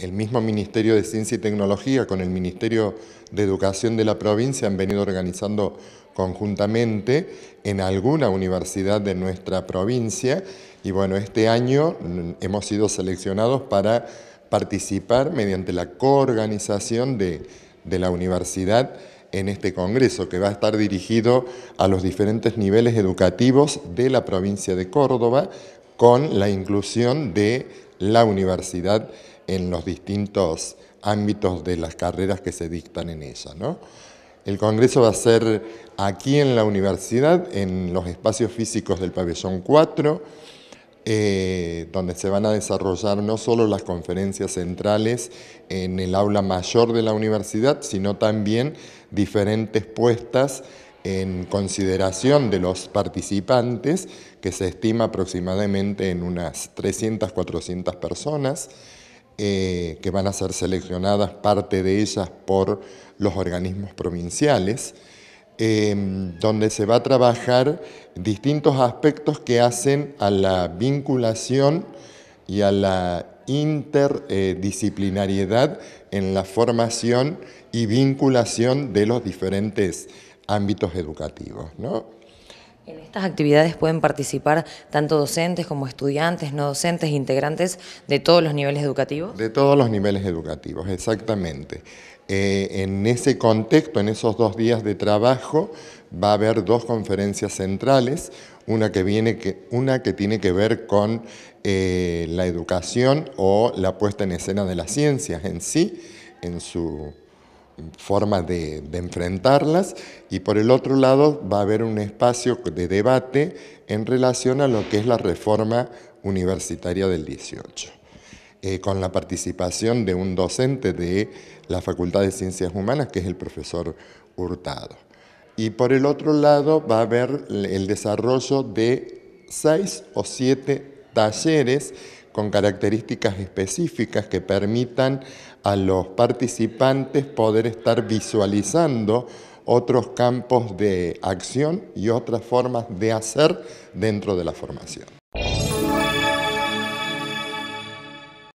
el mismo Ministerio de Ciencia y Tecnología con el Ministerio de Educación de la provincia han venido organizando conjuntamente en alguna universidad de nuestra provincia y bueno, este año hemos sido seleccionados para participar mediante la coorganización de, la universidad en este congreso que va a estar dirigido a los diferentes niveles educativos de la provincia de Córdoba con la inclusión de la universidad en los distintos ámbitos de las carreras que se dictan en ella. El congreso va a ser aquí en la universidad, en los espacios físicos del pabellón 4, eh, donde se van a desarrollar no solo las conferencias centrales en el aula mayor de la universidad, sino también diferentes puestas en consideración de los participantes, que se estima aproximadamente en unas 300, 400 personas. Eh, que van a ser seleccionadas, parte de ellas por los organismos provinciales, em, donde se va a trabajar distintos aspectos que hacen a la vinculación y a la interdisciplinariedad en la formación y vinculación de los diferentes ámbitos educativos estas actividades pueden participar tanto docentes como estudiantes, no docentes, integrantes de todos los niveles educativos. De todos los niveles educativos, exactamente. Eh, en ese contexto, en esos dos días de trabajo, va a haber dos conferencias centrales, una que, viene que, una que tiene que ver con eh, la educación o la puesta en escena de las ciencias en sí, en su formas de, enfrentarlas y por el otro lado va a haber un espacio de debate en relación a lo que es la reforma universitaria del 18, eh, con la participación de un docente de la Facultad de Ciencias Humanas, que es el profesor Hurtado. Y por el otro lado va a haber el desarrollo de seis o siete talleres con características específicas que permitan a los participantes poder estar visualizando otros campos de acción y otras formas de hacer dentro de la formación.